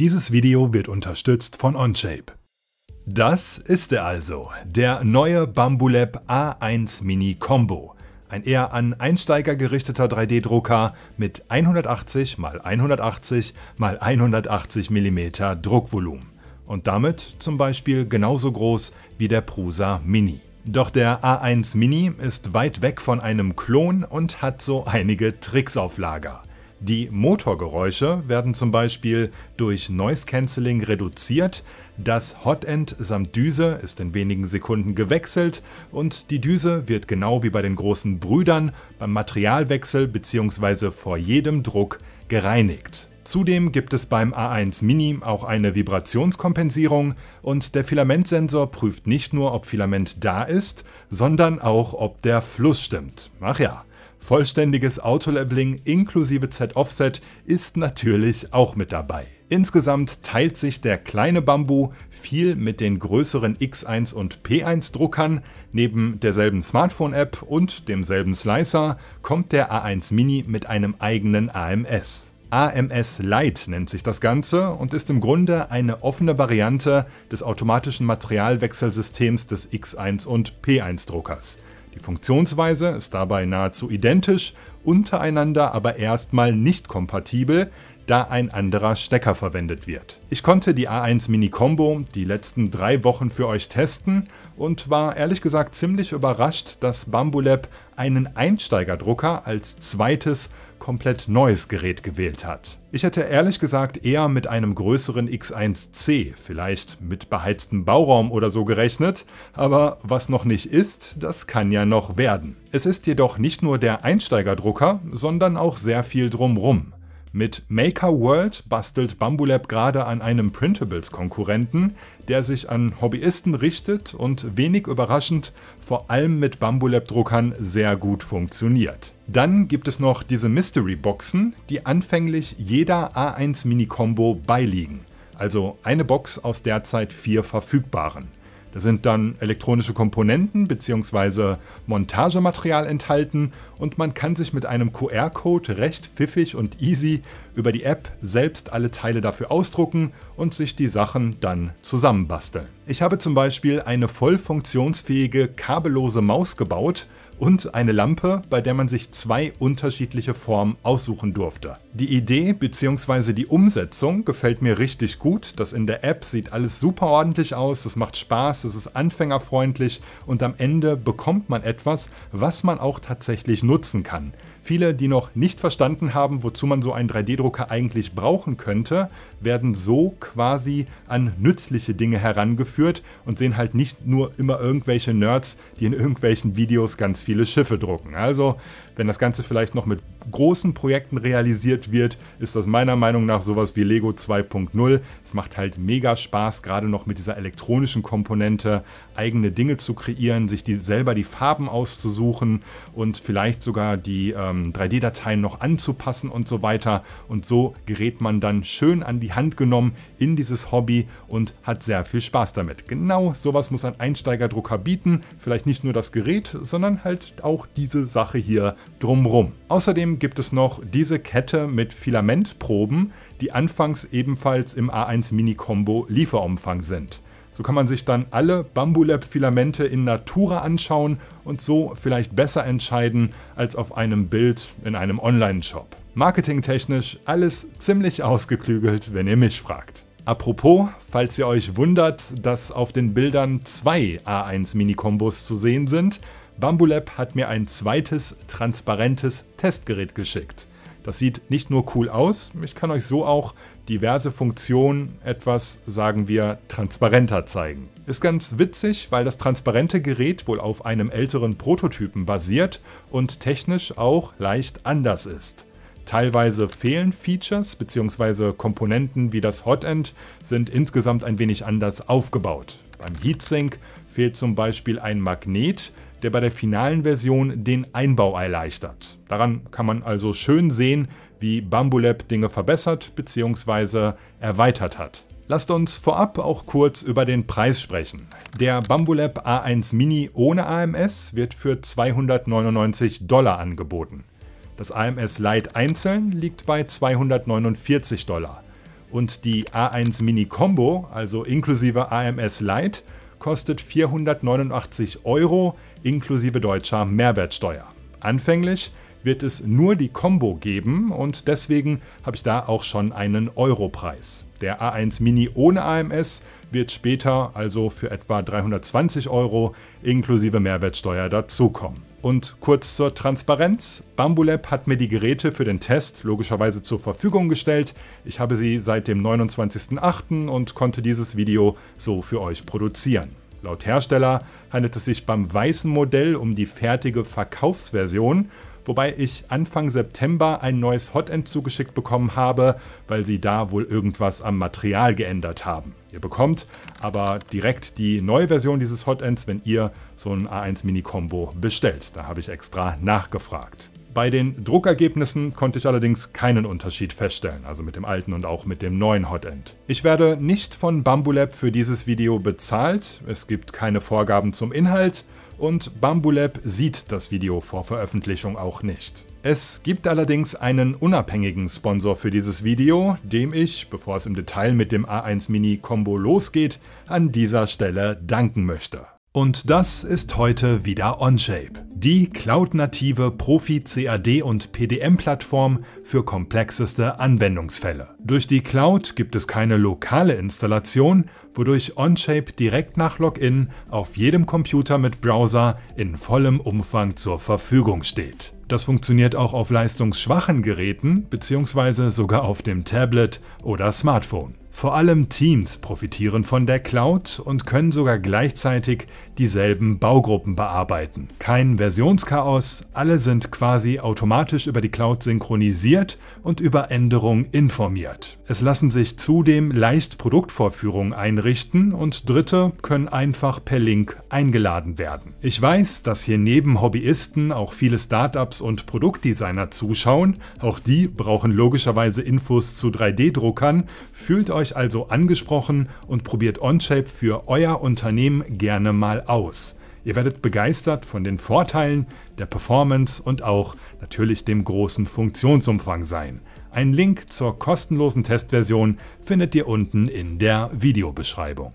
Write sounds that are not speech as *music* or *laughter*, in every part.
Dieses Video wird unterstützt von Onshape. Das ist er also, der neue Bambulab A1 Mini Combo. Ein eher an Einsteiger gerichteter 3D-Drucker mit 180 x 180 x 180 mm Druckvolumen. Und damit zum Beispiel genauso groß wie der Prusa Mini. Doch der A1 Mini ist weit weg von einem Klon und hat so einige Tricks auf Lager. Die Motorgeräusche werden zum Beispiel durch Noise Cancelling reduziert, das Hotend samt Düse ist in wenigen Sekunden gewechselt und die Düse wird genau wie bei den großen Brüdern beim Materialwechsel bzw. vor jedem Druck gereinigt. Zudem gibt es beim A1 Mini auch eine Vibrationskompensierung und der Filamentsensor prüft nicht nur, ob Filament da ist, sondern auch, ob der Fluss stimmt. Ach ja. Vollständiges Auto-Leveling inklusive Z-Offset ist natürlich auch mit dabei. Insgesamt teilt sich der kleine Bambu viel mit den größeren X1 und P1 Druckern. Neben derselben Smartphone-App und demselben Slicer kommt der A1 Mini mit einem eigenen AMS. AMS Lite nennt sich das Ganze und ist im Grunde eine offene Variante des automatischen Materialwechselsystems des X1 und P1 Druckers. Die Funktionsweise ist dabei nahezu identisch, untereinander aber erstmal nicht kompatibel, da ein anderer Stecker verwendet wird. Ich konnte die A1 Mini Combo die letzten drei Wochen für euch testen und war ehrlich gesagt ziemlich überrascht, dass Bambulab einen Einsteigerdrucker als zweites komplett neues Gerät gewählt hat. Ich hätte ehrlich gesagt eher mit einem größeren X1C, vielleicht mit beheiztem Bauraum oder so gerechnet, aber was noch nicht ist, das kann ja noch werden. Es ist jedoch nicht nur der Einsteigerdrucker, sondern auch sehr viel drumrum. Mit Maker World bastelt Bambulab gerade an einem Printables-Konkurrenten, der sich an Hobbyisten richtet und wenig überraschend vor allem mit Bambulab-Druckern sehr gut funktioniert. Dann gibt es noch diese Mystery-Boxen, die anfänglich jeder A1 Mini-Combo beiliegen, also eine Box aus derzeit vier verfügbaren. Da sind dann elektronische Komponenten bzw. Montagematerial enthalten und man kann sich mit einem QR-Code recht pfiffig und easy über die App selbst alle Teile dafür ausdrucken und sich die Sachen dann zusammenbasteln. Ich habe zum Beispiel eine voll funktionsfähige kabellose Maus gebaut, und eine Lampe, bei der man sich zwei unterschiedliche Formen aussuchen durfte. Die Idee bzw. die Umsetzung gefällt mir richtig gut. Das in der App sieht alles super ordentlich aus, es macht Spaß, es ist anfängerfreundlich und am Ende bekommt man etwas, was man auch tatsächlich nutzen kann. Viele, die noch nicht verstanden haben, wozu man so einen 3D-Drucker eigentlich brauchen könnte, werden so quasi an nützliche Dinge herangeführt und sehen halt nicht nur immer irgendwelche Nerds, die in irgendwelchen Videos ganz viele Schiffe drucken. Also wenn das Ganze vielleicht noch mit großen Projekten realisiert wird, ist das meiner Meinung nach sowas wie Lego 2.0. Es macht halt mega Spaß, gerade noch mit dieser elektronischen Komponente eigene Dinge zu kreieren, sich die, selber die Farben auszusuchen und vielleicht sogar die ähm, 3D-Dateien noch anzupassen und so weiter. Und so gerät man dann schön an die Hand genommen in dieses Hobby und hat sehr viel Spaß damit. Genau sowas muss ein Einsteigerdrucker bieten. Vielleicht nicht nur das Gerät, sondern halt auch diese Sache hier drumrum. Außerdem gibt es noch diese Kette mit Filamentproben, die anfangs ebenfalls im A1 Mini Combo Lieferumfang sind. So kann man sich dann alle Bambulab-Filamente in Natura anschauen und so vielleicht besser entscheiden als auf einem Bild in einem Online-Shop. Marketingtechnisch alles ziemlich ausgeklügelt, wenn ihr mich fragt. Apropos, falls ihr euch wundert, dass auf den Bildern zwei A1 Mini-Kombos zu sehen sind, Bambulab hat mir ein zweites transparentes Testgerät geschickt. Das sieht nicht nur cool aus, ich kann euch so auch diverse Funktionen etwas, sagen wir, transparenter zeigen. Ist ganz witzig, weil das transparente Gerät wohl auf einem älteren Prototypen basiert und technisch auch leicht anders ist. Teilweise fehlen Features bzw. Komponenten wie das Hotend sind insgesamt ein wenig anders aufgebaut. Beim Heatsink fehlt zum Beispiel ein Magnet, der bei der finalen Version den Einbau erleichtert. Daran kann man also schön sehen, wie Bambulab Dinge verbessert bzw. erweitert hat. Lasst uns vorab auch kurz über den Preis sprechen. Der Bambulab A1 Mini ohne AMS wird für 299 Dollar angeboten. Das AMS Lite einzeln liegt bei 249 Dollar. Und die A1 Mini Combo, also inklusive AMS Lite, kostet 489 Euro, inklusive deutscher Mehrwertsteuer. Anfänglich wird es nur die Combo geben und deswegen habe ich da auch schon einen Europreis. Der A1 Mini ohne AMS wird später also für etwa 320 Euro inklusive Mehrwertsteuer dazukommen. Und kurz zur Transparenz. Bambulab hat mir die Geräte für den Test logischerweise zur Verfügung gestellt. Ich habe sie seit dem 29.08. und konnte dieses Video so für euch produzieren. Laut Hersteller handelt es sich beim weißen Modell um die fertige Verkaufsversion, wobei ich Anfang September ein neues Hotend zugeschickt bekommen habe, weil sie da wohl irgendwas am Material geändert haben. Ihr bekommt aber direkt die neue Version dieses Hotends, wenn ihr so ein A1 Mini Combo bestellt. Da habe ich extra nachgefragt. Bei den Druckergebnissen konnte ich allerdings keinen Unterschied feststellen, also mit dem alten und auch mit dem neuen Hotend. Ich werde nicht von Bambulab für dieses Video bezahlt, es gibt keine Vorgaben zum Inhalt und Bambulab sieht das Video vor Veröffentlichung auch nicht. Es gibt allerdings einen unabhängigen Sponsor für dieses Video, dem ich, bevor es im Detail mit dem A1 Mini Combo losgeht, an dieser Stelle danken möchte. Und das ist heute wieder Onshape, die cloud-native Profi-CAD- und PDM-Plattform für komplexeste Anwendungsfälle. Durch die Cloud gibt es keine lokale Installation, wodurch Onshape direkt nach Login auf jedem Computer mit Browser in vollem Umfang zur Verfügung steht. Das funktioniert auch auf leistungsschwachen Geräten bzw. sogar auf dem Tablet oder Smartphone. Vor allem Teams profitieren von der Cloud und können sogar gleichzeitig dieselben Baugruppen bearbeiten. Kein Versionschaos, alle sind quasi automatisch über die Cloud synchronisiert und über Änderungen informiert. Es lassen sich zudem leicht Produktvorführungen einrichten und Dritte können einfach per Link eingeladen werden. Ich weiß, dass hier neben Hobbyisten auch viele Startups und Produktdesigner zuschauen. Auch die brauchen logischerweise Infos zu 3D-Druckern. Fühlt euch also angesprochen und probiert OnShape für euer Unternehmen gerne mal aus. Ihr werdet begeistert von den Vorteilen, der Performance und auch natürlich dem großen Funktionsumfang sein. Ein Link zur kostenlosen Testversion findet ihr unten in der Videobeschreibung.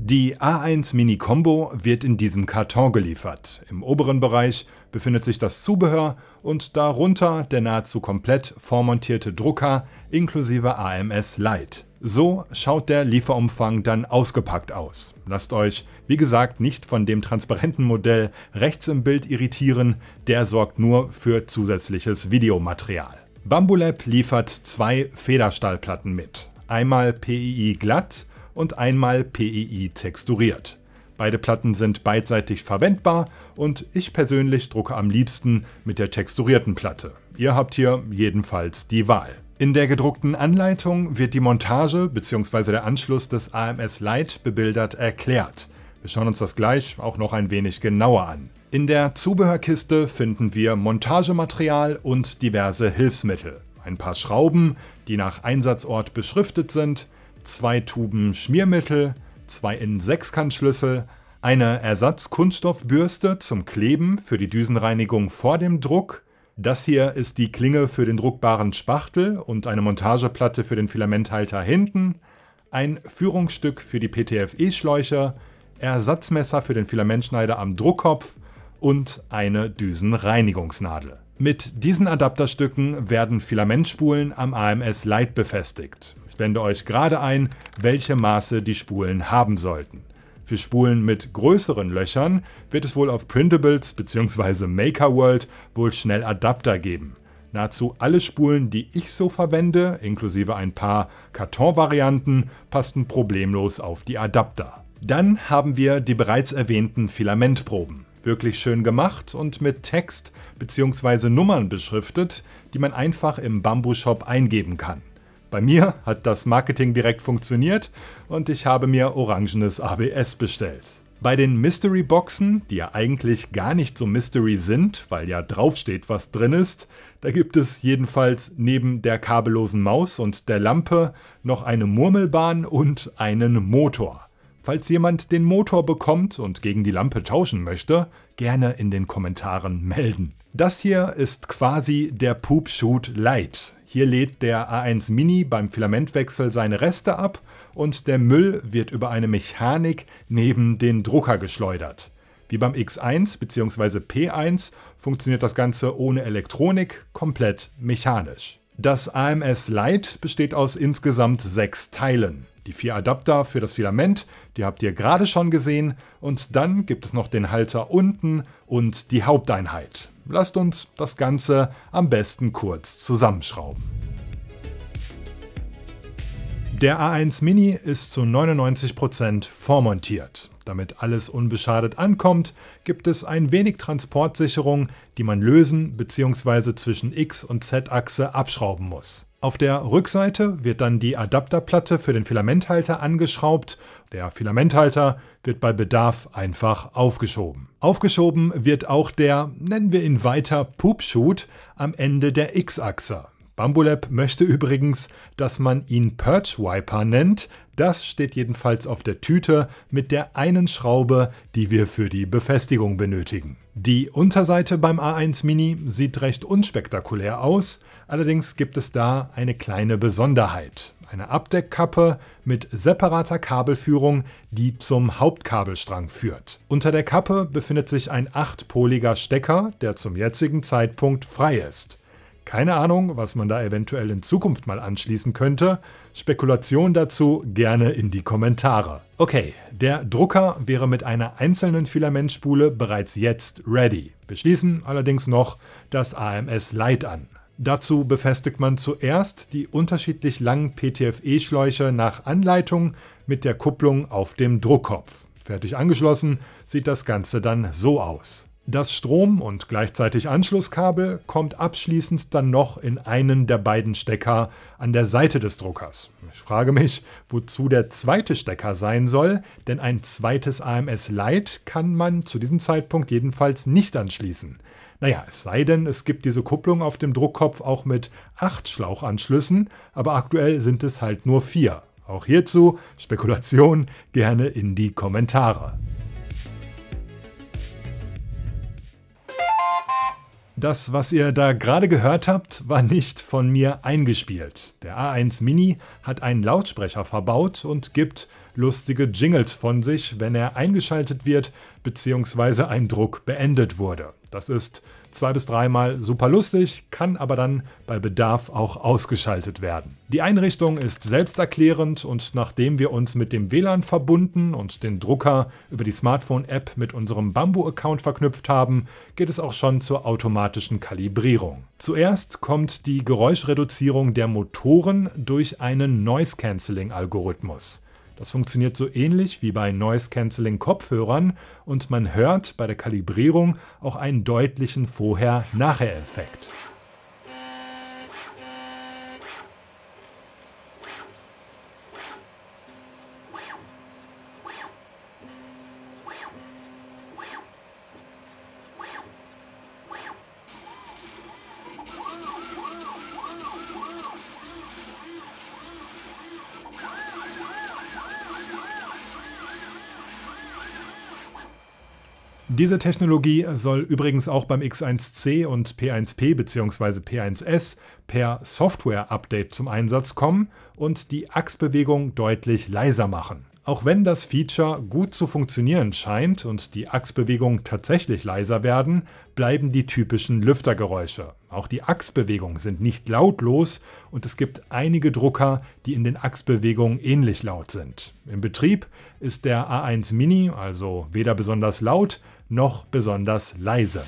Die A1 Mini Combo wird in diesem Karton geliefert. Im oberen Bereich befindet sich das Zubehör und darunter der nahezu komplett vormontierte Drucker inklusive AMS Lite. So schaut der Lieferumfang dann ausgepackt aus. Lasst euch, wie gesagt, nicht von dem transparenten Modell rechts im Bild irritieren, der sorgt nur für zusätzliches Videomaterial. Bambulab liefert zwei Federstahlplatten mit, einmal PEI glatt und einmal PEI texturiert. Beide Platten sind beidseitig verwendbar und ich persönlich drucke am liebsten mit der texturierten Platte. Ihr habt hier jedenfalls die Wahl. In der gedruckten Anleitung wird die Montage bzw. der Anschluss des AMS Lite bebildert erklärt. Wir schauen uns das gleich auch noch ein wenig genauer an. In der Zubehörkiste finden wir Montagematerial und diverse Hilfsmittel. Ein paar Schrauben, die nach Einsatzort beschriftet sind, zwei Tuben Schmiermittel, zwei in Sechskantschlüssel, eine Ersatzkunststoffbürste zum Kleben für die Düsenreinigung vor dem Druck, das hier ist die Klinge für den druckbaren Spachtel und eine Montageplatte für den Filamenthalter hinten, ein Führungsstück für die PTFE-Schläuche, Ersatzmesser für den Filamentschneider am Druckkopf und eine Düsenreinigungsnadel. Mit diesen Adapterstücken werden Filamentspulen am AMS Light befestigt. Ich blende euch gerade ein, welche Maße die Spulen haben sollten. Für Spulen mit größeren Löchern wird es wohl auf Printables bzw. Makerworld wohl schnell Adapter geben. Nahezu alle Spulen, die ich so verwende, inklusive ein paar Kartonvarianten, passten problemlos auf die Adapter. Dann haben wir die bereits erwähnten Filamentproben. Wirklich schön gemacht und mit Text bzw. Nummern beschriftet, die man einfach im Bamboo Shop eingeben kann. Bei mir hat das Marketing direkt funktioniert und ich habe mir orangenes ABS bestellt. Bei den Mystery Boxen, die ja eigentlich gar nicht so Mystery sind, weil ja draufsteht, was drin ist, da gibt es jedenfalls neben der kabellosen Maus und der Lampe noch eine Murmelbahn und einen Motor. Falls jemand den Motor bekommt und gegen die Lampe tauschen möchte, gerne in den Kommentaren melden. Das hier ist quasi der Poop Shoot Light. Hier lädt der A1 Mini beim Filamentwechsel seine Reste ab und der Müll wird über eine Mechanik neben den Drucker geschleudert. Wie beim X1 bzw. P1 funktioniert das Ganze ohne Elektronik komplett mechanisch. Das AMS Lite besteht aus insgesamt sechs Teilen. Die vier Adapter für das Filament, die habt ihr gerade schon gesehen, und dann gibt es noch den Halter unten und die Haupteinheit. Lasst uns das Ganze am besten kurz zusammenschrauben. Der A1 Mini ist zu 99% vormontiert. Damit alles unbeschadet ankommt, gibt es ein wenig Transportsicherung, die man lösen bzw. zwischen X- und Z-Achse abschrauben muss. Auf der Rückseite wird dann die Adapterplatte für den Filamenthalter angeschraubt. Der Filamenthalter wird bei Bedarf einfach aufgeschoben. Aufgeschoben wird auch der, nennen wir ihn weiter, Poopshoot am Ende der X-Achse. Bambulab möchte übrigens, dass man ihn Purge Wiper nennt, das steht jedenfalls auf der Tüte mit der einen Schraube, die wir für die Befestigung benötigen. Die Unterseite beim A1 Mini sieht recht unspektakulär aus, allerdings gibt es da eine kleine Besonderheit. Eine Abdeckkappe mit separater Kabelführung, die zum Hauptkabelstrang führt. Unter der Kappe befindet sich ein achtpoliger Stecker, der zum jetzigen Zeitpunkt frei ist. Keine Ahnung, was man da eventuell in Zukunft mal anschließen könnte, Spekulation dazu gerne in die Kommentare. Okay, der Drucker wäre mit einer einzelnen Filamentspule bereits jetzt ready. Beschließen allerdings noch das AMS Light an. Dazu befestigt man zuerst die unterschiedlich langen PTFE-Schläuche nach Anleitung mit der Kupplung auf dem Druckkopf. Fertig angeschlossen sieht das Ganze dann so aus. Das Strom- und gleichzeitig Anschlusskabel kommt abschließend dann noch in einen der beiden Stecker an der Seite des Druckers. Ich frage mich, wozu der zweite Stecker sein soll, denn ein zweites AMS Lite kann man zu diesem Zeitpunkt jedenfalls nicht anschließen. Naja, es sei denn, es gibt diese Kupplung auf dem Druckkopf auch mit 8 Schlauchanschlüssen, aber aktuell sind es halt nur 4. Auch hierzu Spekulation gerne in die Kommentare. Das, was ihr da gerade gehört habt, war nicht von mir eingespielt. Der A1 Mini hat einen Lautsprecher verbaut und gibt lustige Jingles von sich, wenn er eingeschaltet wird bzw. ein Druck beendet wurde. Das ist zwei bis dreimal super lustig, kann aber dann bei Bedarf auch ausgeschaltet werden. Die Einrichtung ist selbsterklärend und nachdem wir uns mit dem WLAN verbunden und den Drucker über die Smartphone-App mit unserem Bamboo-Account verknüpft haben, geht es auch schon zur automatischen Kalibrierung. Zuerst kommt die Geräuschreduzierung der Motoren durch einen Noise-Canceling-Algorithmus. Das funktioniert so ähnlich wie bei Noise Cancelling Kopfhörern und man hört bei der Kalibrierung auch einen deutlichen Vorher-Nachher-Effekt. Diese Technologie soll übrigens auch beim X1C und P1P bzw. P1S per Software-Update zum Einsatz kommen und die Achsbewegung deutlich leiser machen. Auch wenn das Feature gut zu funktionieren scheint und die Achsbewegungen tatsächlich leiser werden, bleiben die typischen Lüftergeräusche. Auch die Achsbewegungen sind nicht lautlos und es gibt einige Drucker, die in den Achsbewegungen ähnlich laut sind. Im Betrieb ist der A1 Mini also weder besonders laut noch besonders leise.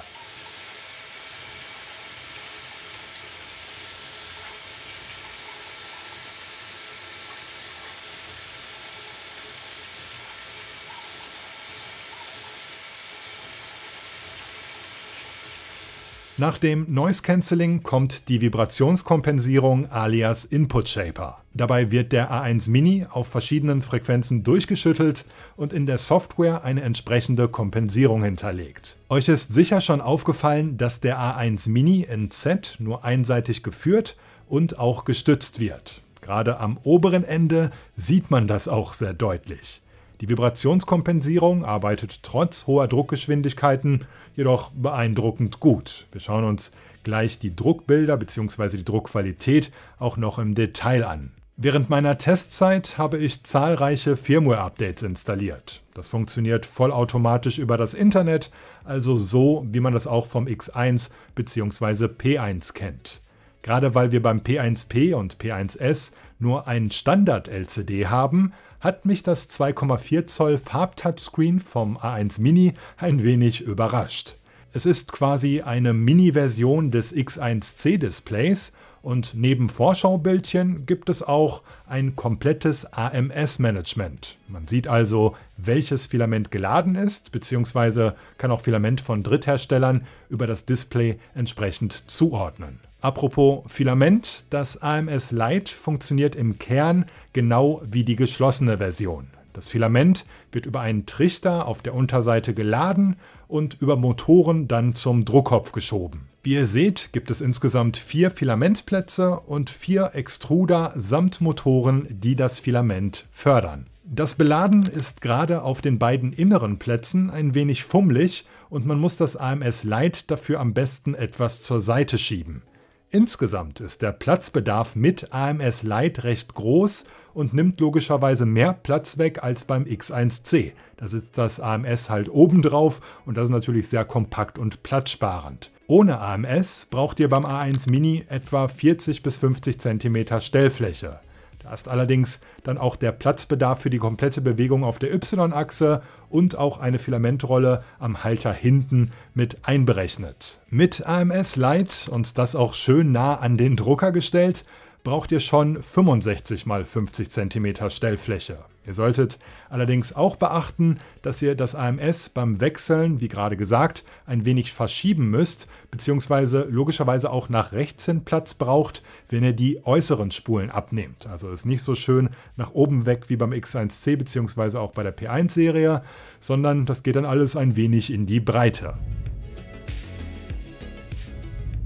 Nach dem Noise Cancelling kommt die Vibrationskompensierung alias Input Shaper. Dabei wird der A1 Mini auf verschiedenen Frequenzen durchgeschüttelt und in der Software eine entsprechende Kompensierung hinterlegt. Euch ist sicher schon aufgefallen, dass der A1 Mini in Z nur einseitig geführt und auch gestützt wird. Gerade am oberen Ende sieht man das auch sehr deutlich. Die Vibrationskompensierung arbeitet trotz hoher Druckgeschwindigkeiten jedoch beeindruckend gut. Wir schauen uns gleich die Druckbilder bzw. die Druckqualität auch noch im Detail an. Während meiner Testzeit habe ich zahlreiche Firmware-Updates installiert. Das funktioniert vollautomatisch über das Internet, also so, wie man das auch vom X1 bzw. P1 kennt. Gerade weil wir beim P1P und P1S nur ein Standard-LCD haben, hat mich das 2,4 Zoll Farb-Touchscreen vom A1 Mini ein wenig überrascht. Es ist quasi eine Mini-Version des X1C-Displays und neben Vorschaubildchen gibt es auch ein komplettes AMS-Management. Man sieht also, welches Filament geladen ist, beziehungsweise kann auch Filament von Drittherstellern über das Display entsprechend zuordnen. Apropos Filament, das AMS Lite funktioniert im Kern genau wie die geschlossene Version. Das Filament wird über einen Trichter auf der Unterseite geladen und über Motoren dann zum Druckkopf geschoben. Wie ihr seht, gibt es insgesamt vier Filamentplätze und vier Extruder samt Motoren, die das Filament fördern. Das Beladen ist gerade auf den beiden inneren Plätzen ein wenig fummelig und man muss das AMS Lite dafür am besten etwas zur Seite schieben. Insgesamt ist der Platzbedarf mit AMS Lite recht groß und nimmt logischerweise mehr Platz weg als beim X1C. Da sitzt das AMS halt oben drauf und das ist natürlich sehr kompakt und platzsparend. Ohne AMS braucht ihr beim A1 Mini etwa 40 bis 50 cm Stellfläche. Da ist allerdings dann auch der Platzbedarf für die komplette Bewegung auf der Y-Achse und auch eine Filamentrolle am Halter hinten mit einberechnet. Mit AMS Lite und das auch schön nah an den Drucker gestellt, braucht ihr schon 65 x 50 cm Stellfläche. Ihr solltet allerdings auch beachten, dass ihr das AMS beim Wechseln, wie gerade gesagt, ein wenig verschieben müsst, beziehungsweise logischerweise auch nach rechts hin Platz braucht, wenn ihr die äußeren Spulen abnehmt. Also ist nicht so schön nach oben weg wie beim X1C beziehungsweise auch bei der P1-Serie, sondern das geht dann alles ein wenig in die Breite.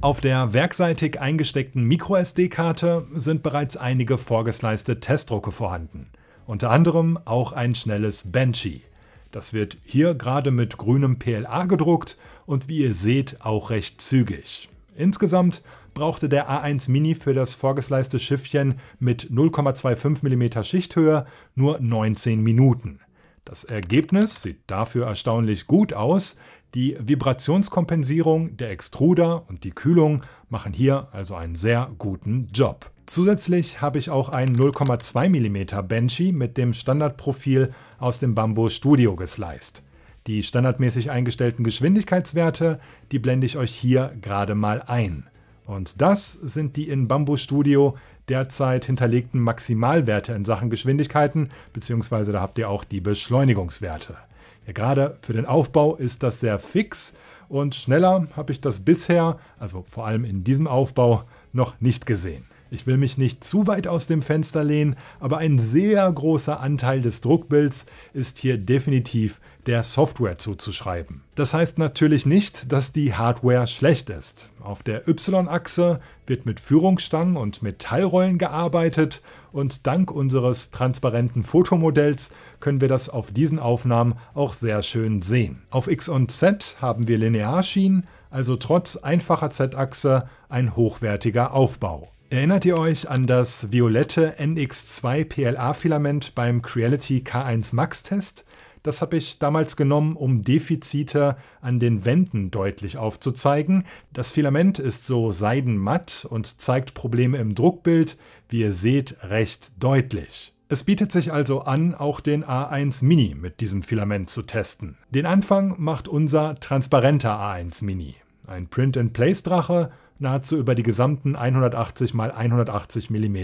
Auf der werkseitig eingesteckten MicroSD-Karte sind bereits einige vorgesleiste Testdrucke vorhanden. Unter anderem auch ein schnelles Banshee. Das wird hier gerade mit grünem PLA gedruckt und wie ihr seht auch recht zügig. Insgesamt brauchte der A1 Mini für das vorgesleiste Schiffchen mit 0,25 mm Schichthöhe nur 19 Minuten. Das Ergebnis sieht dafür erstaunlich gut aus. Die Vibrationskompensierung, der Extruder und die Kühlung machen hier also einen sehr guten Job. Zusätzlich habe ich auch ein 0,2 mm Banshee mit dem Standardprofil aus dem Bamboo Studio gesliced. Die standardmäßig eingestellten Geschwindigkeitswerte, die blende ich euch hier gerade mal ein. Und das sind die in Bamboo Studio derzeit hinterlegten Maximalwerte in Sachen Geschwindigkeiten, beziehungsweise da habt ihr auch die Beschleunigungswerte. Ja, gerade für den Aufbau ist das sehr fix und schneller habe ich das bisher, also vor allem in diesem Aufbau, noch nicht gesehen. Ich will mich nicht zu weit aus dem Fenster lehnen, aber ein sehr großer Anteil des Druckbilds ist hier definitiv der Software zuzuschreiben. Das heißt natürlich nicht, dass die Hardware schlecht ist. Auf der Y-Achse wird mit Führungsstangen und Metallrollen gearbeitet und dank unseres transparenten Fotomodells können wir das auf diesen Aufnahmen auch sehr schön sehen. Auf X und Z haben wir Linearschienen, also trotz einfacher Z-Achse ein hochwertiger Aufbau. Erinnert ihr euch an das violette NX2 PLA-Filament beim Creality K1 Max Test? Das habe ich damals genommen, um Defizite an den Wänden deutlich aufzuzeigen. Das Filament ist so seidenmatt und zeigt Probleme im Druckbild, wie ihr seht, recht deutlich. Es bietet sich also an, auch den A1 Mini mit diesem Filament zu testen. Den Anfang macht unser transparenter A1 Mini. Ein Print-and-Place-Drache nahezu über die gesamten 180 x 180 mm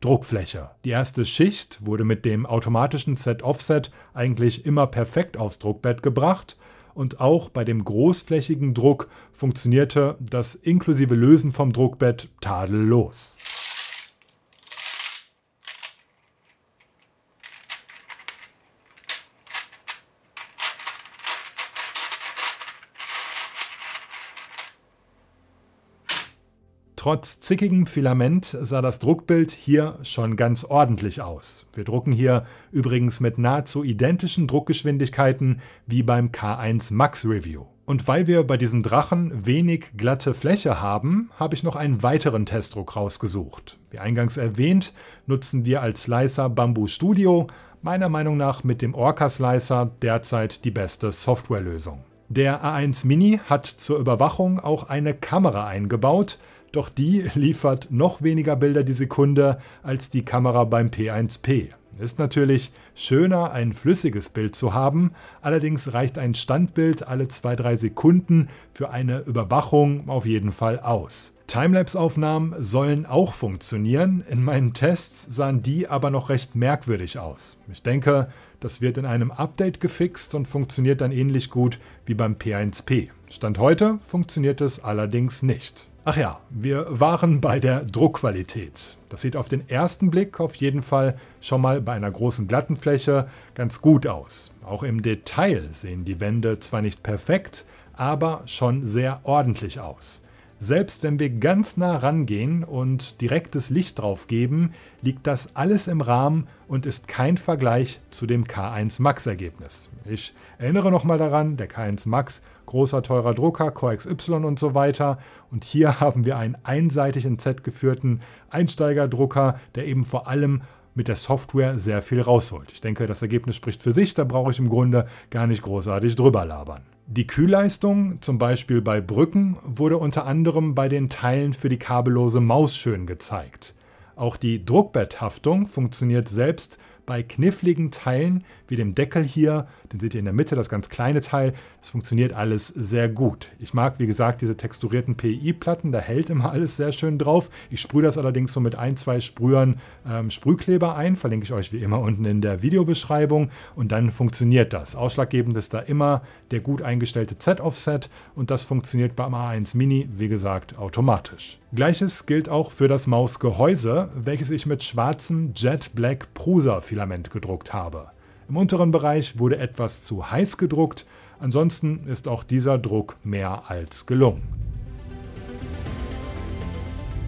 Druckfläche. Die erste Schicht wurde mit dem automatischen Set-Offset eigentlich immer perfekt aufs Druckbett gebracht und auch bei dem großflächigen Druck funktionierte das inklusive Lösen vom Druckbett tadellos. Trotz zickigem Filament sah das Druckbild hier schon ganz ordentlich aus. Wir drucken hier übrigens mit nahezu identischen Druckgeschwindigkeiten wie beim K1 Max Review. Und weil wir bei diesem Drachen wenig glatte Fläche haben, habe ich noch einen weiteren Testdruck rausgesucht. Wie eingangs erwähnt, nutzen wir als Slicer Bamboo Studio, meiner Meinung nach mit dem Orca Slicer derzeit die beste Softwarelösung. Der A1 Mini hat zur Überwachung auch eine Kamera eingebaut, doch die liefert noch weniger Bilder die Sekunde als die Kamera beim P1P. Ist natürlich schöner, ein flüssiges Bild zu haben, allerdings reicht ein Standbild alle 2-3 Sekunden für eine Überwachung auf jeden Fall aus. Timelapse-Aufnahmen sollen auch funktionieren, in meinen Tests sahen die aber noch recht merkwürdig aus. Ich denke, das wird in einem Update gefixt und funktioniert dann ähnlich gut wie beim P1P. Stand heute funktioniert es allerdings nicht. Ach ja, wir waren bei der Druckqualität. Das sieht auf den ersten Blick auf jeden Fall schon mal bei einer großen glatten Fläche ganz gut aus. Auch im Detail sehen die Wände zwar nicht perfekt, aber schon sehr ordentlich aus. Selbst wenn wir ganz nah rangehen und direktes Licht drauf geben, liegt das alles im Rahmen und ist kein Vergleich zu dem K1 Max Ergebnis. Ich erinnere nochmal daran, der K1 Max großer, teurer Drucker, Core XY und so weiter. Und hier *laughs* haben wir einen einseitig in Z geführten Einsteigerdrucker, der eben vor allem mit der Software sehr viel rausholt. Ich denke, das Ergebnis spricht für sich, da brauche ich im Grunde gar nicht großartig drüber labern. Die Kühlleistung, zum Beispiel bei Brücken, wurde unter anderem bei den Teilen für die kabellose Maus schön gezeigt. Auch die Druckbetthaftung funktioniert selbst bei kniffligen Teilen wie dem Deckel hier, den seht ihr in der Mitte, das ganz kleine Teil, das funktioniert alles sehr gut. Ich mag, wie gesagt, diese texturierten PI-Platten, da hält immer alles sehr schön drauf. Ich sprühe das allerdings so mit ein, zwei Sprühern ähm, Sprühkleber ein, verlinke ich euch wie immer unten in der Videobeschreibung und dann funktioniert das. Ausschlaggebend ist da immer der gut eingestellte Z-Offset und das funktioniert beim A1 Mini, wie gesagt, automatisch. Gleiches gilt auch für das Mausgehäuse, welches ich mit schwarzem Jet Black Prusa Filament gedruckt habe. Im unteren Bereich wurde etwas zu heiß gedruckt, ansonsten ist auch dieser Druck mehr als gelungen.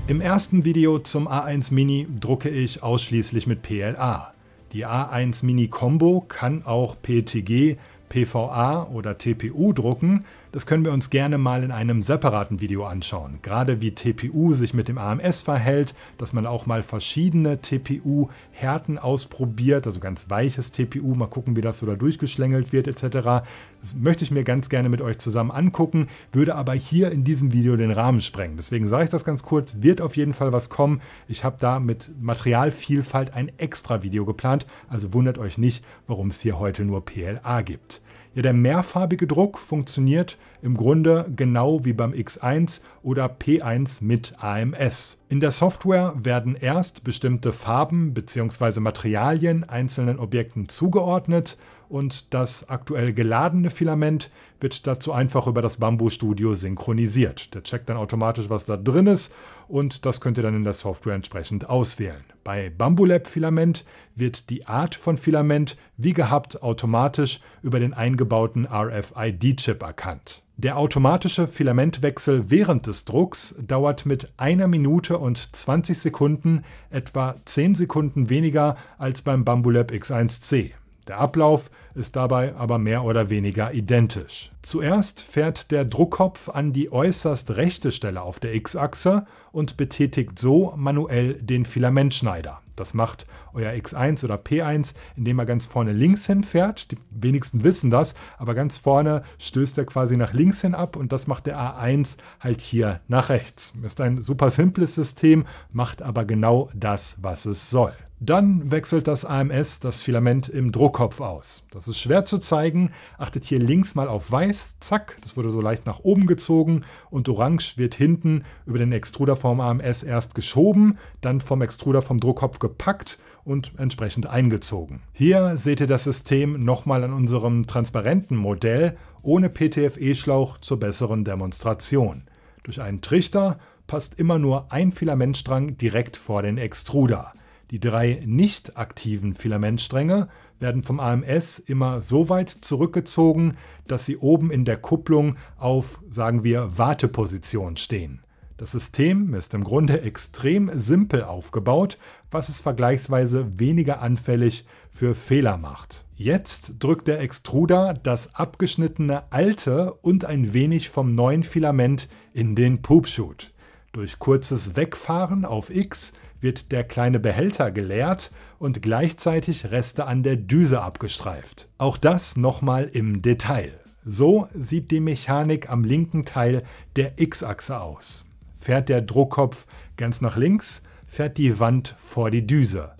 Im ersten Video zum A1 Mini drucke ich ausschließlich mit PLA. Die A1 Mini Combo kann auch PTG, PVA oder TPU drucken, das können wir uns gerne mal in einem separaten Video anschauen. Gerade wie TPU sich mit dem AMS verhält, dass man auch mal verschiedene TPU-Härten ausprobiert, also ganz weiches TPU, mal gucken, wie das so da durchgeschlängelt wird etc. Das möchte ich mir ganz gerne mit euch zusammen angucken, würde aber hier in diesem Video den Rahmen sprengen. Deswegen sage ich das ganz kurz, wird auf jeden Fall was kommen. Ich habe da mit Materialvielfalt ein extra Video geplant, also wundert euch nicht, warum es hier heute nur PLA gibt. Ja, der mehrfarbige Druck funktioniert im Grunde genau wie beim X1 oder P1 mit AMS. In der Software werden erst bestimmte Farben bzw. Materialien einzelnen Objekten zugeordnet und das aktuell geladene Filament wird dazu einfach über das Bamboo Studio synchronisiert. Der checkt dann automatisch, was da drin ist und das könnt ihr dann in der Software entsprechend auswählen. Bei Bambulab Filament wird die Art von Filament wie gehabt automatisch über den eingebauten RFID-Chip erkannt. Der automatische Filamentwechsel während des Drucks dauert mit einer Minute und 20 Sekunden etwa 10 Sekunden weniger als beim Bambulab X1C. Der Ablauf ist dabei aber mehr oder weniger identisch. Zuerst fährt der Druckkopf an die äußerst rechte Stelle auf der X-Achse und betätigt so manuell den Filamentschneider. Das macht euer X1 oder P1, indem er ganz vorne links hinfährt. Die wenigsten wissen das, aber ganz vorne stößt er quasi nach links hin ab und das macht der A1 halt hier nach rechts. Ist ein super simples System, macht aber genau das, was es soll. Dann wechselt das AMS das Filament im Druckkopf aus. Das ist schwer zu zeigen. Achtet hier links mal auf weiß, zack, das wurde so leicht nach oben gezogen und orange wird hinten über den Extruder vom AMS erst geschoben, dann vom Extruder vom Druckkopf gepackt und entsprechend eingezogen. Hier seht ihr das System nochmal an unserem transparenten Modell ohne PTFE-Schlauch zur besseren Demonstration. Durch einen Trichter passt immer nur ein Filamentstrang direkt vor den Extruder. Die drei nicht aktiven Filamentstränge werden vom AMS immer so weit zurückgezogen, dass sie oben in der Kupplung auf, sagen wir, Warteposition stehen. Das System ist im Grunde extrem simpel aufgebaut, was es vergleichsweise weniger anfällig für Fehler macht. Jetzt drückt der Extruder das abgeschnittene alte und ein wenig vom neuen Filament in den Poopshoot. Durch kurzes Wegfahren auf X wird der kleine Behälter geleert und gleichzeitig Reste an der Düse abgestreift. Auch das nochmal im Detail. So sieht die Mechanik am linken Teil der X-Achse aus. Fährt der Druckkopf ganz nach links, fährt die Wand vor die Düse.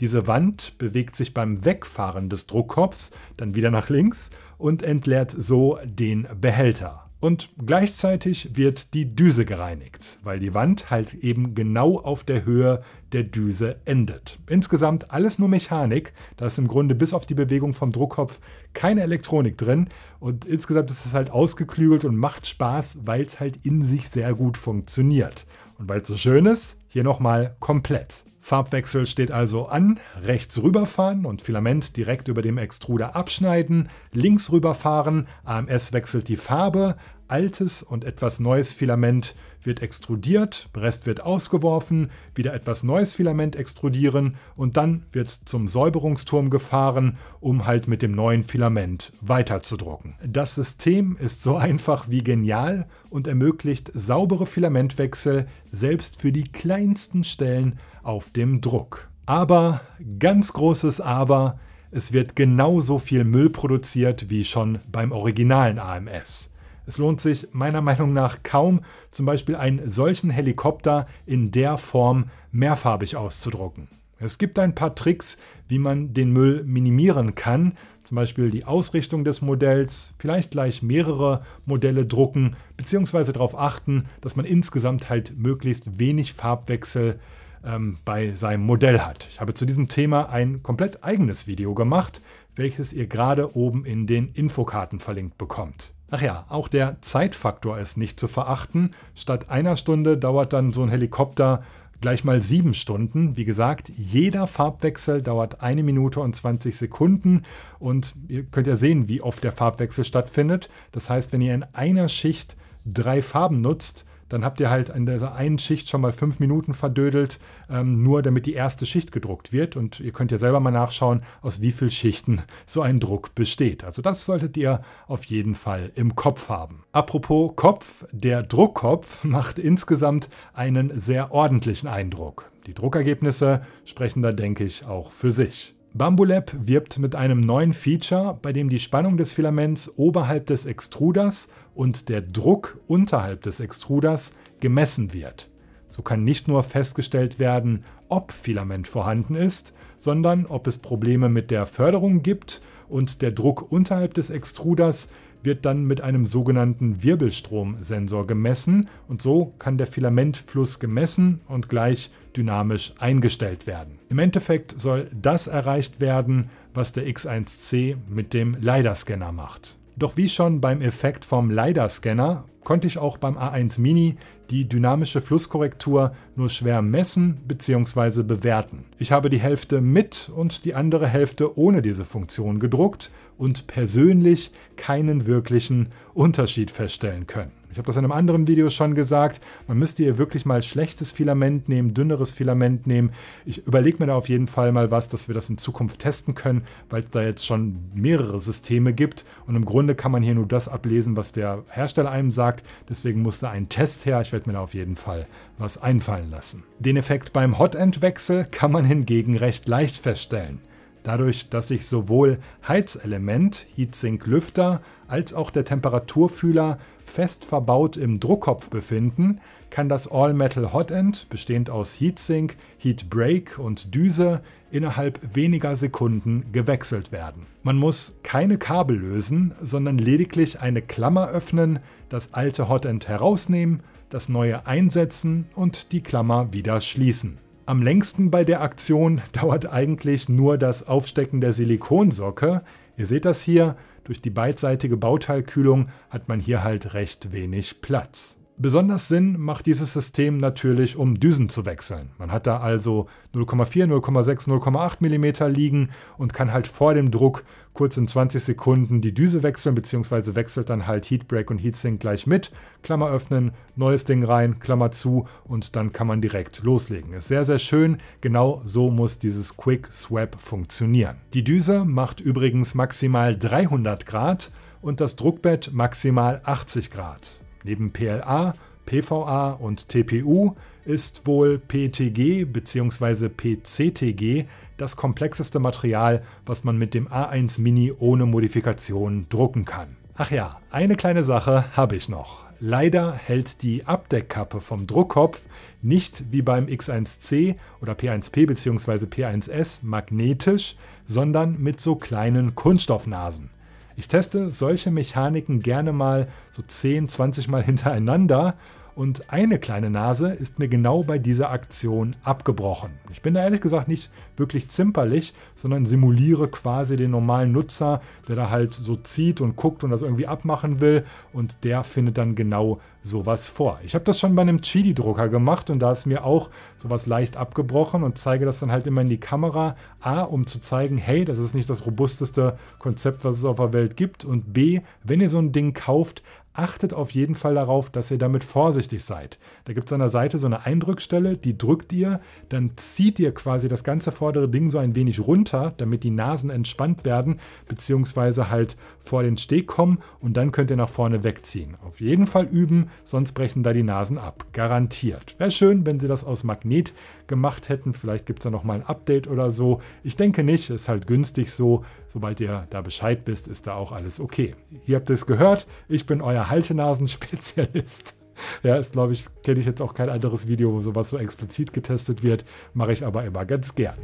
Diese Wand bewegt sich beim Wegfahren des Druckkopfs dann wieder nach links und entleert so den Behälter. Und gleichzeitig wird die Düse gereinigt, weil die Wand halt eben genau auf der Höhe der Düse endet. Insgesamt alles nur Mechanik, da ist im Grunde bis auf die Bewegung vom Druckkopf keine Elektronik drin und insgesamt ist es halt ausgeklügelt und macht Spaß, weil es halt in sich sehr gut funktioniert. Und weil es so schön ist, hier nochmal komplett. Farbwechsel steht also an, rechts rüberfahren und Filament direkt über dem Extruder abschneiden, links rüberfahren, AMS wechselt die Farbe, altes und etwas neues Filament wird extrudiert, Rest wird ausgeworfen, wieder etwas neues Filament extrudieren und dann wird zum Säuberungsturm gefahren, um halt mit dem neuen Filament weiterzudrucken. Das System ist so einfach wie genial und ermöglicht saubere Filamentwechsel selbst für die kleinsten Stellen auf dem Druck. Aber, ganz großes Aber, es wird genauso viel Müll produziert wie schon beim originalen AMS. Es lohnt sich meiner Meinung nach kaum, zum Beispiel einen solchen Helikopter in der Form mehrfarbig auszudrucken. Es gibt ein paar Tricks, wie man den Müll minimieren kann, zum Beispiel die Ausrichtung des Modells, vielleicht gleich mehrere Modelle drucken, beziehungsweise darauf achten, dass man insgesamt halt möglichst wenig Farbwechsel ähm, bei seinem Modell hat. Ich habe zu diesem Thema ein komplett eigenes Video gemacht, welches ihr gerade oben in den Infokarten verlinkt bekommt. Ach ja, auch der Zeitfaktor ist nicht zu verachten. Statt einer Stunde dauert dann so ein Helikopter gleich mal sieben Stunden. Wie gesagt, jeder Farbwechsel dauert eine Minute und 20 Sekunden und ihr könnt ja sehen, wie oft der Farbwechsel stattfindet. Das heißt, wenn ihr in einer Schicht drei Farben nutzt, dann habt ihr halt in dieser einen Schicht schon mal fünf Minuten verdödelt, ähm, nur damit die erste Schicht gedruckt wird. Und ihr könnt ja selber mal nachschauen, aus wie vielen Schichten so ein Druck besteht. Also das solltet ihr auf jeden Fall im Kopf haben. Apropos Kopf, der Druckkopf *laughs* macht insgesamt einen sehr ordentlichen Eindruck. Die Druckergebnisse sprechen da, denke ich, auch für sich. Bambulab wirbt mit einem neuen Feature, bei dem die Spannung des Filaments oberhalb des Extruders und der Druck unterhalb des Extruders gemessen wird. So kann nicht nur festgestellt werden, ob Filament vorhanden ist, sondern ob es Probleme mit der Förderung gibt und der Druck unterhalb des Extruders wird dann mit einem sogenannten Wirbelstromsensor gemessen und so kann der Filamentfluss gemessen und gleich dynamisch eingestellt werden. Im Endeffekt soll das erreicht werden, was der X1C mit dem LiDAR-Scanner macht. Doch wie schon beim Effekt vom LiDAR-Scanner konnte ich auch beim A1 Mini die dynamische Flusskorrektur nur schwer messen bzw. bewerten. Ich habe die Hälfte mit und die andere Hälfte ohne diese Funktion gedruckt und persönlich keinen wirklichen Unterschied feststellen können. Ich habe das in einem anderen Video schon gesagt. Man müsste hier wirklich mal schlechtes Filament nehmen, dünneres Filament nehmen. Ich überlege mir da auf jeden Fall mal was, dass wir das in Zukunft testen können, weil es da jetzt schon mehrere Systeme gibt. Und im Grunde kann man hier nur das ablesen, was der Hersteller einem sagt. Deswegen muss da ein Test her. Ich werde mir da auf jeden Fall was einfallen lassen. Den Effekt beim Hotend-Wechsel kann man hingegen recht leicht feststellen. Dadurch, dass sich sowohl Heizelement, Heatsink Lüfter, als auch der Temperaturfühler fest verbaut im Druckkopf befinden, kann das All-Metal Hotend, bestehend aus Heatsink, Heatbreak und Düse, innerhalb weniger Sekunden gewechselt werden. Man muss keine Kabel lösen, sondern lediglich eine Klammer öffnen, das alte Hotend herausnehmen, das neue einsetzen und die Klammer wieder schließen. Am längsten bei der Aktion *laughs* dauert eigentlich nur das Aufstecken der Silikonsocke. Ihr seht das hier, durch die beidseitige Bauteilkühlung hat man hier halt recht wenig Platz. Besonders Sinn macht dieses System natürlich, um Düsen zu wechseln. Man hat da also 0,4, 0,6, 0,8 mm liegen und kann halt vor dem Druck kurz in 20 Sekunden die Düse wechseln, beziehungsweise wechselt dann halt Heatbreak und Heatsink gleich mit. Klammer öffnen, neues Ding rein, Klammer zu und dann kann man direkt loslegen. Ist sehr, sehr schön. Genau so muss dieses Quick Swap funktionieren. Die Düse macht übrigens maximal 300 Grad und das Druckbett maximal 80 Grad. Neben PLA, PVA und TPU ist wohl PTG bzw. PCTG das komplexeste Material, was man mit dem A1 Mini ohne Modifikation drucken kann. Ach ja, eine kleine Sache habe ich noch. Leider hält die Abdeckkappe vom Druckkopf nicht wie beim X1C oder P1P bzw. P1S magnetisch, sondern mit so kleinen Kunststoffnasen. Ich teste solche Mechaniken gerne mal so 10, 20 Mal *laughs* hintereinander und eine kleine Nase ist mir genau bei dieser Aktion abgebrochen. Ich bin da ehrlich gesagt nicht wirklich zimperlich, sondern simuliere quasi den normalen Nutzer, der da halt so zieht und guckt und das irgendwie abmachen will und der findet dann genau sowas vor. Ich habe das schon bei einem Chili-Drucker gemacht und da ist mir auch sowas leicht abgebrochen und zeige das dann halt immer in die Kamera. A, um zu zeigen, hey, das ist nicht das robusteste Konzept, was es auf der Welt gibt. Und B, wenn ihr so ein Ding kauft, achtet auf jeden Fall darauf, dass ihr damit vorsichtig seid. Da gibt es an der Seite so eine Eindrückstelle, die drückt ihr, dann zieht ihr quasi das ganze vordere Ding so ein wenig runter, damit die Nasen entspannt werden, beziehungsweise halt vor den Steg kommen und dann könnt ihr nach vorne wegziehen. Auf jeden Fall üben, sonst brechen da die Nasen ab. Garantiert. Wäre schön, wenn sie das aus Magnet gemacht hätten. Vielleicht gibt es da nochmal ein Update oder so. Ich denke nicht, ist halt günstig so. Sobald ihr da Bescheid wisst, ist da auch alles okay. Ihr habt es gehört, ich bin euer Haltenasenspezialist. Ja, ist glaube ich, kenne ich jetzt auch kein anderes Video, wo sowas so explizit getestet wird, mache ich aber immer ganz gern.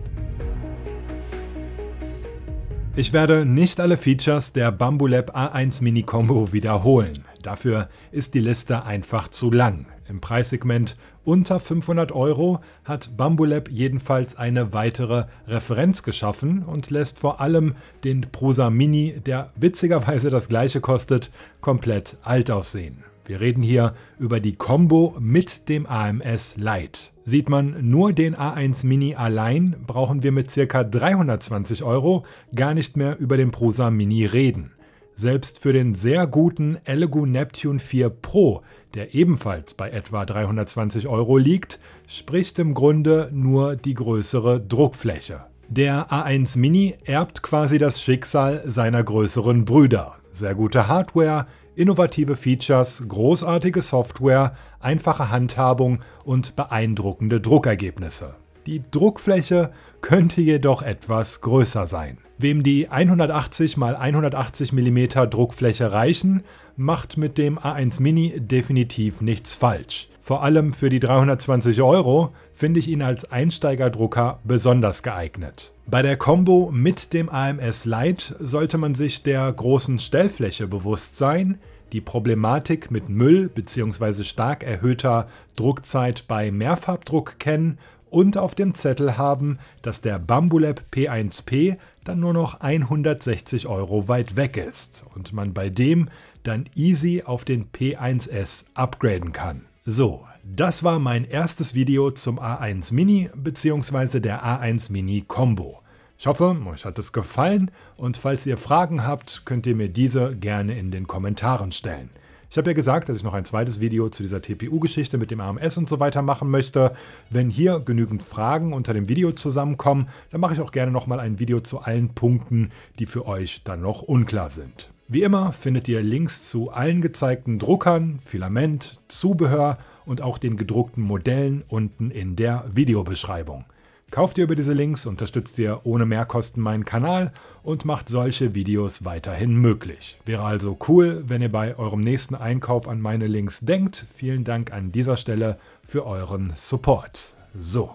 Ich werde nicht alle Features der Bambulab A1 Mini Combo wiederholen. Dafür ist die Liste einfach zu lang. Im Preissegment unter 500 Euro hat Bambulab jedenfalls eine weitere Referenz geschaffen und lässt vor allem den Prosa Mini, der witzigerweise das gleiche kostet, komplett alt aussehen. Wir reden hier über die Combo mit dem AMS Lite. Sieht man nur den A1 Mini allein, brauchen wir mit ca. 320 Euro gar nicht mehr über den Prosa Mini reden. Selbst für den sehr guten Elegoo Neptune 4 Pro der ebenfalls bei etwa 320 Euro liegt, spricht im Grunde nur die größere Druckfläche. Der A1 Mini erbt quasi das Schicksal seiner größeren Brüder. Sehr gute Hardware, innovative Features, großartige Software, einfache Handhabung und beeindruckende Druckergebnisse. Die Druckfläche könnte jedoch etwas größer sein. Wem die 180 x 180 mm Druckfläche reichen, macht mit dem A1 Mini definitiv nichts falsch. Vor allem für die 320 Euro finde ich ihn als Einsteigerdrucker besonders geeignet. Bei der Combo mit dem AMS Lite sollte man sich der großen Stellfläche bewusst sein, die Problematik mit Müll bzw. stark erhöhter Druckzeit bei Mehrfarbdruck kennen und auf dem Zettel haben, dass der Bambulab P1P dann nur noch 160 Euro weit weg ist und man bei dem dann easy auf den P1S upgraden kann. So, das war mein erstes Video zum A1 Mini bzw. der A1 Mini Combo. Ich hoffe, euch hat es gefallen und falls ihr Fragen habt, könnt ihr mir diese gerne in den Kommentaren stellen. Ich habe ja gesagt, dass ich noch ein zweites Video zu dieser TPU-Geschichte mit dem AMS und so weiter machen möchte. Wenn hier genügend Fragen unter dem Video zusammenkommen, dann mache ich auch gerne nochmal ein Video zu allen Punkten, die für euch dann noch unklar sind. Wie immer findet ihr Links zu allen gezeigten Druckern, Filament, Zubehör und auch den gedruckten Modellen unten in der Videobeschreibung. Kauft ihr über diese Links, unterstützt ihr ohne Mehrkosten meinen Kanal und macht solche Videos weiterhin möglich. Wäre also cool, wenn ihr bei eurem nächsten Einkauf an meine Links denkt. Vielen Dank an dieser Stelle für euren Support. So,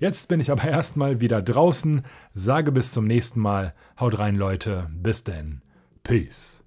jetzt bin ich aber *laughs* erstmal wieder draußen, sage bis zum nächsten Mal, haut rein Leute, bis denn. Peace.